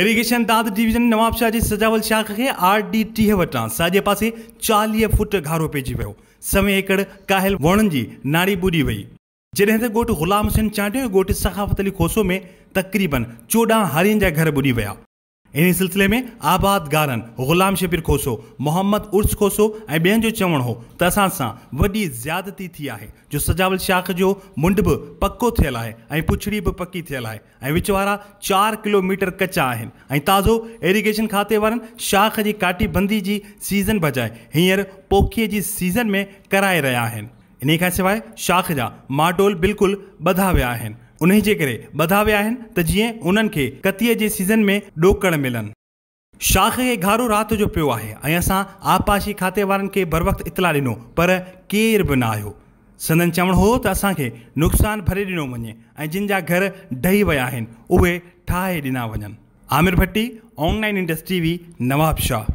irrigation दाद division नवाब शाह जी सजावल शाख के आर डी टीह वटां साजे पासे चालीह फुट घारो पइजी वियो सवें एकड़ काहिल वणनि जी नारी ॿुॾी वई जॾहिं त ॻोठु गुलाम हुसीन चांडियो अली खोसो में तक़रीबन चोॾहं हारियुनि जा घर ॿुॾी विया इन सिलसिले में आबाद गारन ग़ुलाम शबीर खोसो मोहम्मद उर्स खोसो ऐं ॿियनि जो चवणु हो तो असा सां वॾी ज़्यादती थी आहे जो सजावल शाख जो मुंड बि पको थियलु आहे पुछड़ी भी पक्की थियल है ऐं विच वारा किलोमीटर कच्चा आहिनि ताज़ो इरीगेशन खाते वन शाख की काटीबंदी की सीज़न बजाय हींअर पोखीअ जी सीज़न में कराए रहा आहिनि इन खां सवाइ शाख जा माडोल बिल्कुल ॿधा विया उनजे करे ॿधा विया आहिनि त जीअं उन्हनि खे कतीअ जे सीज़न में ॾोकड़ मिलनि शाख खे घारो राति जो पियो आहे ऐं असां आपासी खाते वारनि खे बर वक़्तु इतलाह ॾिनो पर केर बि न आयो सदन चवणो हो त असांखे नुक़सानु भरे ॾिनो वञे ऐं जिनि जा घर ढी विया आहिनि उहे ठाहे ॾिना वञनि आमिर भट्टी ऑनलाइन इंडस्ट्री बि नवाब शाह